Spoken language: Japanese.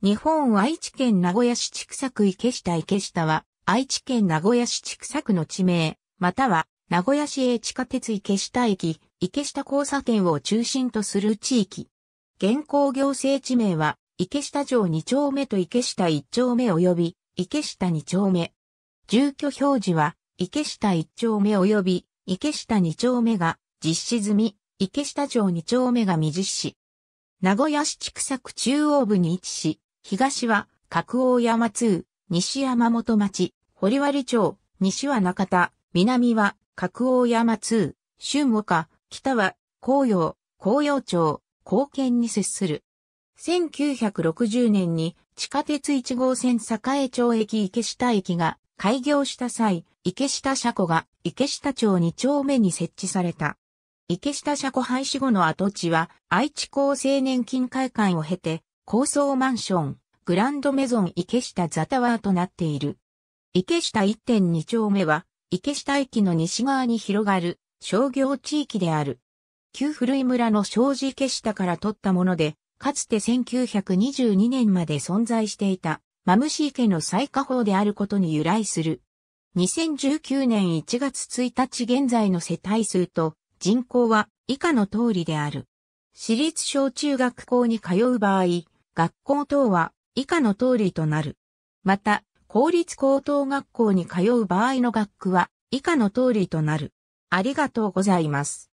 日本愛知県名古屋市畜作池下池下は、愛知県名古屋市畜作の地名、または、名古屋市営地下鉄池下駅、池下交差点を中心とする地域。現行行政地名は、池下城2丁目と池下1丁目及び、池下2丁目。住居表示は、池下1丁目及び、池下2丁目が実施済み、池下城2丁目が未実施。名古屋市畜作中央部に位置し、東は、角王山通、西山本町、堀割町、西は中田、南は、角王山通、春岡、北は、紅葉、紅葉町、貢献に接する。1960年に地下鉄1号線栄町駅池下駅が開業した際、池下車庫が池下町2丁目に設置された。池下車庫廃止後の跡地は愛知高青年金会館を経て高層マンション、グランドメゾン池下ザタワーとなっている。池下1.2丁目は、池下駅の西側に広がる商業地域である。旧古い村の障子池下から取ったもので、かつて1922年まで存在していた、マムシ池の最下方であることに由来する。2019年1月1日現在の世帯数と人口は以下の通りである。私立小中学校に通う場合、学校等は以下の通りとなる。また、公立高等学校に通う場合の学区は以下の通りとなる。ありがとうございます。